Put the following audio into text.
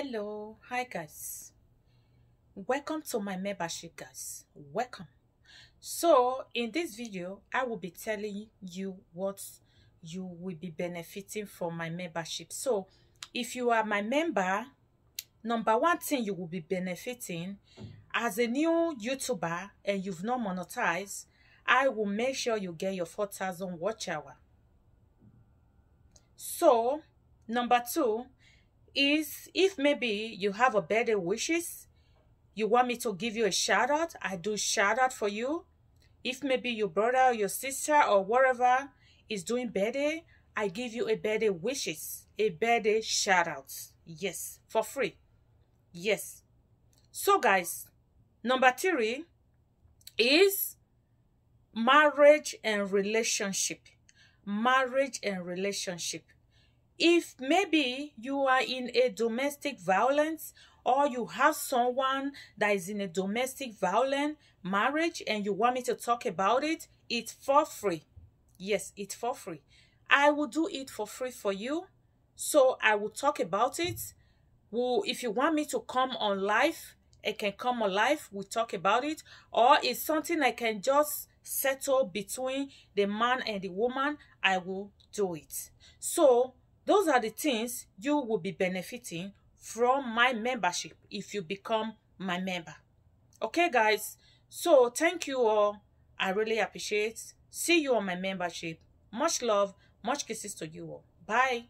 hello hi guys welcome to my membership guys welcome so in this video i will be telling you what you will be benefiting from my membership so if you are my member number one thing you will be benefiting as a new youtuber and you've not monetized i will make sure you get your 4000 watch hour so number two is if maybe you have a birthday wishes, you want me to give you a shout out, I do shout out for you. If maybe your brother or your sister or whatever is doing birthday, I give you a birthday wishes, a birthday shout out. Yes, for free. Yes. So guys, number three is marriage and relationship. Marriage and relationship if maybe you are in a domestic violence or you have someone that is in a domestic violent marriage and you want me to talk about it it's for free yes it's for free i will do it for free for you so i will talk about it well if you want me to come on live it can come on live we we'll talk about it or it's something i can just settle between the man and the woman i will do it so Those are the things you will be benefiting from my membership if you become my member. Okay, guys? So, thank you all. I really appreciate. See you on my membership. Much love. Much kisses to you all. Bye.